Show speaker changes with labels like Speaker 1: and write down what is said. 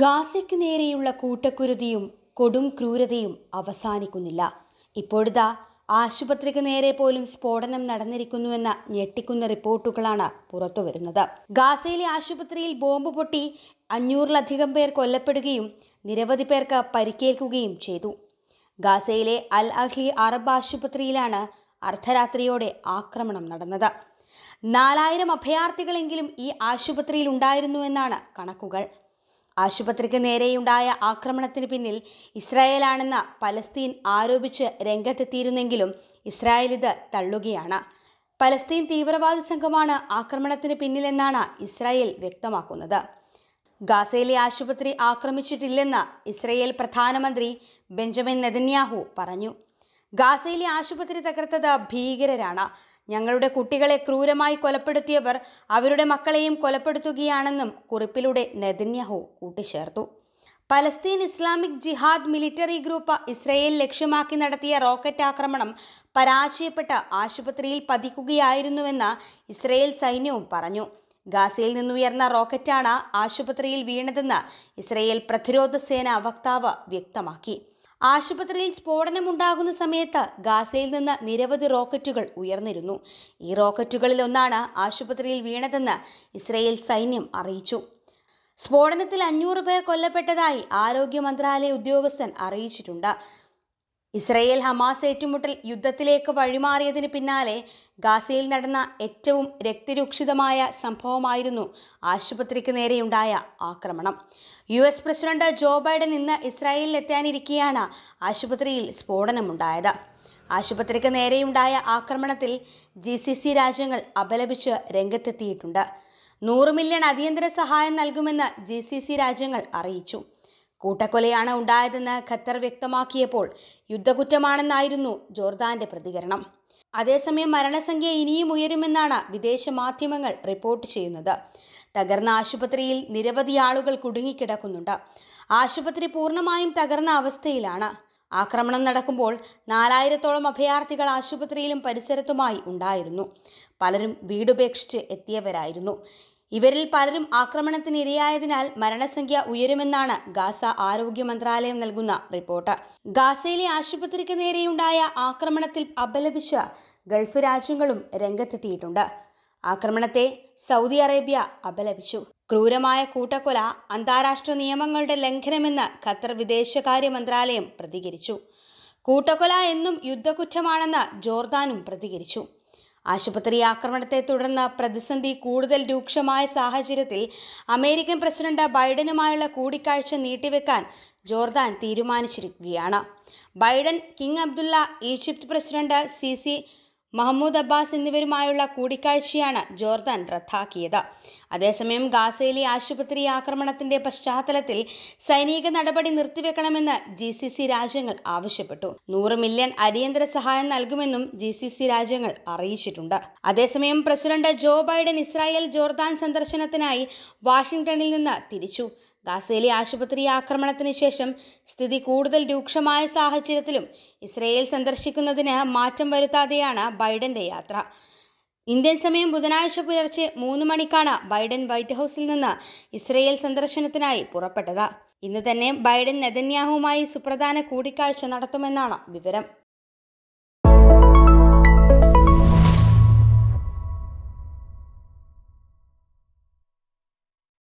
Speaker 1: ഗാസയ്ക്ക് നേരെയുള്ള കൂട്ടക്കുരുതിയും കൊടും ക്രൂരതയും അവസാനിക്കുന്നില്ല ഇപ്പോഴിതാ ആശുപത്രിക്ക് നേരെ പോലും സ്ഫോടനം നടന്നിരിക്കുന്നുവെന്ന ഞെട്ടിക്കുന്ന റിപ്പോർട്ടുകളാണ് പുറത്തുവരുന്നത് ഗാസയിലെ ആശുപത്രിയിൽ ബോംബ് പൊട്ടി അഞ്ഞൂറിലധികം പേർ കൊല്ലപ്പെടുകയും നിരവധി പേർക്ക് പരിക്കേൽക്കുകയും ചെയ്തു ഗാസയിലെ അൽ അഹ്ലി അറബ് ആശുപത്രിയിലാണ് അർദ്ധരാത്രിയോടെ ആക്രമണം നടന്നത് നാലായിരം അഭയാർത്ഥികളെങ്കിലും ഈ ആശുപത്രിയിൽ ഉണ്ടായിരുന്നുവെന്നാണ് കണക്കുകൾ ആശുപത്രിക്ക് നേരെയുണ്ടായ ആക്രമണത്തിന് പിന്നിൽ ഇസ്രായേലാണെന്ന് പലസ്തീൻ ആരോപിച്ച് രംഗത്തെത്തിയിരുന്നെങ്കിലും ഇസ്രായേൽ ഇത് തള്ളുകയാണ് പലസ്തീൻ തീവ്രവാദ സംഘമാണ് ആക്രമണത്തിന് പിന്നിലെന്നാണ് ഇസ്രായേൽ വ്യക്തമാക്കുന്നത് ഗാസയിലെ ആശുപത്രി ആക്രമിച്ചിട്ടില്ലെന്ന് ഇസ്രയേൽ പ്രധാനമന്ത്രി ബെഞ്ചമിൻ നെതന്യാഹു പറഞ്ഞു ഗാസയിലെ ആശുപത്രി തകർത്തത് ഭീകരരാണ് ഞങ്ങളുടെ കുട്ടികളെ ക്രൂരമായി കൊലപ്പെടുത്തിയവർ അവരുടെ മക്കളെയും കൊലപ്പെടുത്തുകയാണെന്നും കുറിപ്പിലൂടെ നെതന്യഹു കൂട്ടിച്ചേർത്തു Palestine Islamic Jihad military group Israel ലക്ഷ്യമാക്കി നടത്തിയ റോക്കറ്റ് ആക്രമണം പരാജയപ്പെട്ട ആശുപത്രിയിൽ പതിക്കുകയായിരുന്നുവെന്ന് ഇസ്രയേൽ സൈന്യവും പറഞ്ഞു ഗാസയിൽ നിന്നുയർന്ന റോക്കറ്റാണ് ആശുപത്രിയിൽ വീണതെന്ന് ഇസ്രയേൽ പ്രതിരോധ സേന വക്താവ് വ്യക്തമാക്കി ആശുപത്രിയിൽ സ്ഫോടനമുണ്ടാകുന്ന സമയത്ത് ഗാസയിൽ നിന്ന് നിരവധി റോക്കറ്റുകൾ ഉയർന്നിരുന്നു ഈ റോക്കറ്റുകളിൽ ഒന്നാണ് ആശുപത്രിയിൽ വീണതെന്ന് ഇസ്രയേൽ സൈന്യം അറിയിച്ചു സ്ഫോടനത്തിൽ അഞ്ഞൂറ് പേർ കൊല്ലപ്പെട്ടതായി ആരോഗ്യ മന്ത്രാലയ ഉദ്യോഗസ്ഥൻ അറിയിച്ചിട്ടുണ്ട് ഇസ്രയേൽ ഹമാസ് ഏറ്റുമുട്ടൽ യുദ്ധത്തിലേക്ക് വഴിമാറിയതിന് പിന്നാലെ ഗാസയിൽ നടന്ന ഏറ്റവും രക്തരൂക്ഷിതമായ സംഭവമായിരുന്നു ആശുപത്രിക്ക് നേരെയുണ്ടായ ആക്രമണം U S president Joe Biden ഇന്ന് ഇസ്രായേലിലെത്താനിരിക്കെയാണ് ആശുപത്രിയിൽ സ്ഫോടനമുണ്ടായത് ആശുപത്രിക്ക് നേരെയുണ്ടായ ആക്രമണത്തിൽ ജി സി സി രാജ്യങ്ങൾ അപലപിച്ച് രംഗത്തെത്തിയിട്ടുണ്ട് നൂറ് മില്യൺ അടിയന്തര സഹായം നൽകുമെന്ന് ജി സി സി രാജ്യങ്ങൾ അറിയിച്ചു കൂട്ടക്കൊലയാണ് ഉണ്ടായതെന്ന് ഖത്തർ വ്യക്തമാക്കിയപ്പോൾ യുദ്ധകുറ്റമാണെന്നായിരുന്നു ജോർദാന്റെ പ്രതികരണം അതേസമയം മരണസംഖ്യ ഇനിയും ഉയരുമെന്നാണ് വിദേശ മാധ്യമങ്ങൾ റിപ്പോർട്ട് ചെയ്യുന്നത് തകർന്ന ആശുപത്രിയിൽ നിരവധി ആളുകൾ കുടുങ്ങിക്കിടക്കുന്നുണ്ട് ആശുപത്രി പൂർണ്ണമായും തകർന്ന അവസ്ഥയിലാണ് ആക്രമണം നടക്കുമ്പോൾ നാലായിരത്തോളം അഭയാർത്ഥികൾ ആശുപത്രിയിലും പരിസരത്തുമായി ഉണ്ടായിരുന്നു പലരും വീടുപേക്ഷിച്ച് എത്തിയവരായിരുന്നു ഇവരിൽ പലരും ആക്രമണത്തിന് ഇരയായതിനാൽ മരണസംഖ്യ ഉയരുമെന്നാണ് ഗാസ ആരോഗ്യ മന്ത്രാലയം നൽകുന്ന റിപ്പോർട്ട് ഗാസയിലെ ആശുപത്രിക്ക് നേരെയുണ്ടായ ആക്രമണത്തിൽ അപലപിച്ച ഗൾഫ് രാജ്യങ്ങളും രംഗത്തെത്തിയിട്ടുണ്ട് ആക്രമണത്തെ സൗദി അറേബ്യ അപലപിച്ചു ക്രൂരമായ കൂട്ടക്കൊല അന്താരാഷ്ട്ര നിയമങ്ങളുടെ ലംഘനമെന്ന് ഖത്തർ വിദേശകാര്യ മന്ത്രാലയം പ്രതികരിച്ചു കൂട്ടക്കൊല എന്നും യുദ്ധക്കുറ്റമാണെന്ന് ജോർദാനും പ്രതികരിച്ചു ആശുപത്രി ആക്രമണത്തെ തുടർന്ന് പ്രതിസന്ധി കൂടുതൽ രൂക്ഷമായ സാഹചര്യത്തിൽ അമേരിക്കൻ പ്രസിഡന്റ് ബൈഡനുമായുള്ള കൂടിക്കാഴ്ച നീട്ടിവെക്കാൻ ജോർദാൻ തീരുമാനിച്ചിരിക്കുകയാണ് Biden king Abdullah Egypt president Sisi Mahmoud Abbas എന്നിവരുമായുള്ള കൂടിക്കാഴ്ചയാണ് ജോർദാൻ റദ്ദാക്കിയത് അതേസമയം ഗാസയിലെ ആശുപത്രി ആക്രമണത്തിന്റെ പശ്ചാത്തലത്തിൽ സൈനിക നടപടി നിർത്തിവെക്കണമെന്ന് ജി സി സി രാജ്യങ്ങൾ ആവശ്യപ്പെട്ടു നൂറ് മില്യൺ അടിയന്തര സഹായം നൽകുമെന്നും ജി സി സി രാജ്യങ്ങൾ അറിയിച്ചിട്ടുണ്ട് അതേസമയം president Joe Biden Israel Jordan സന്ദർശനത്തിനായി വാഷിംഗ്ടണിൽ നിന്ന് തിരിച്ചു ഗാസയിലെ ആശുപത്രി ആക്രമണത്തിന് ശേഷം സ്ഥിതി കൂടുതൽ രൂക്ഷമായ സാഹചര്യത്തിലും ഇസ്രയേൽ സന്ദർശിക്കുന്നതിന് മാറ്റം വരുത്താതെയാണ് ബൈഡന്റെ യാത്ര ഇന്ത്യൻ സമയം ബുധനാഴ്ച പുലർച്ചെ മൂന്ന് മണിക്കാണ് ബൈഡൻ വൈറ്റ് ഹൗസിൽ നിന്ന് ഇസ്രയേൽ സന്ദർശനത്തിനായി പുറപ്പെട്ടത് ഇന്ന് തന്നെ ബൈഡൻ നെതന്യാഹുമായി സുപ്രധാന കൂടിക്കാഴ്ച നടത്തുമെന്നാണ് വിവരം